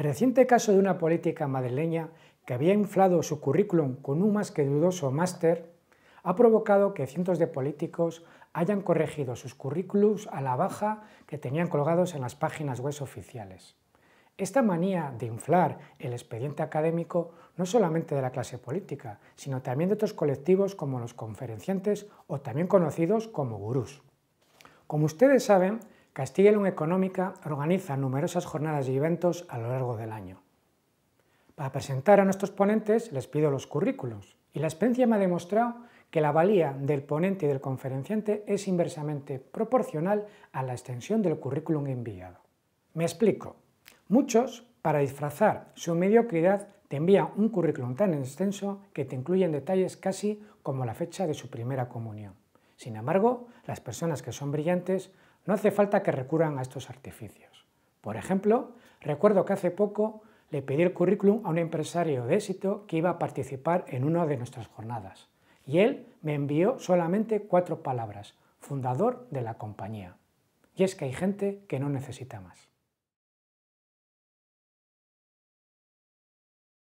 El reciente caso de una política madrileña que había inflado su currículum con un más que dudoso máster ha provocado que cientos de políticos hayan corregido sus currículums a la baja que tenían colgados en las páginas web oficiales. Esta manía de inflar el expediente académico no solamente de la clase política, sino también de otros colectivos como los conferenciantes o también conocidos como gurús. Como ustedes saben, Castilla y León Económica organiza numerosas jornadas y eventos a lo largo del año. Para presentar a nuestros ponentes les pido los currículos y la experiencia me ha demostrado que la valía del ponente y del conferenciante es inversamente proporcional a la extensión del currículum enviado. Me explico. Muchos, para disfrazar su mediocridad, te envían un currículum tan extenso que te incluyen detalles casi como la fecha de su primera comunión. Sin embargo, las personas que son brillantes no hace falta que recurran a estos artificios. Por ejemplo, recuerdo que hace poco le pedí el currículum a un empresario de éxito que iba a participar en una de nuestras jornadas y él me envió solamente cuatro palabras, fundador de la compañía. Y es que hay gente que no necesita más.